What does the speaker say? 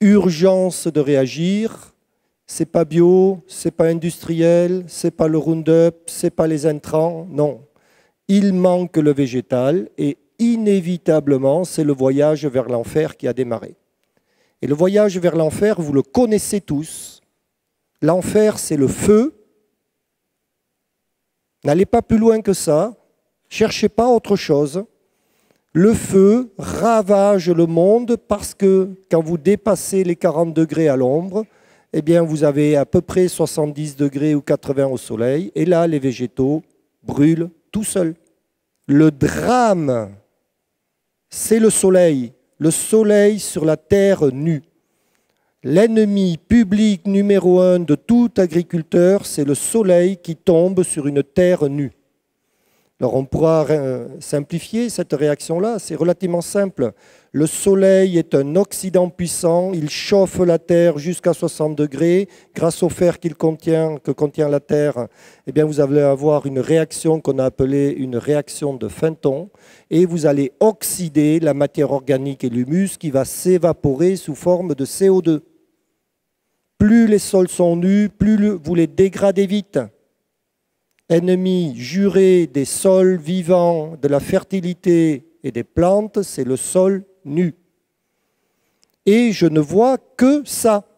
urgence de réagir. C'est pas bio, c'est pas industriel, c'est pas le Roundup, c'est pas les intrants, non. Il manque le végétal et inévitablement, c'est le voyage vers l'enfer qui a démarré. Et le voyage vers l'enfer, vous le connaissez tous. L'enfer, c'est le feu. N'allez pas plus loin que ça. Cherchez pas autre chose. Le feu ravage le monde parce que quand vous dépassez les 40 degrés à l'ombre, eh bien vous avez à peu près 70 degrés ou 80 au soleil, et là les végétaux brûlent tout seuls. Le drame, c'est le soleil, le soleil sur la terre nue. L'ennemi public numéro un de tout agriculteur, c'est le soleil qui tombe sur une terre nue. Alors on pourra simplifier cette réaction-là, c'est relativement simple. Le Soleil est un oxydant puissant, il chauffe la Terre jusqu'à 60 degrés. Grâce au fer qu'il contient, que contient la Terre, eh bien vous allez avoir une réaction qu'on a appelée une réaction de Fenton, et vous allez oxyder la matière organique et l'humus qui va s'évaporer sous forme de CO2. Plus les sols sont nus, plus vous les dégradez vite. Ennemi juré des sols vivants, de la fertilité et des plantes, c'est le sol nu. Et je ne vois que ça.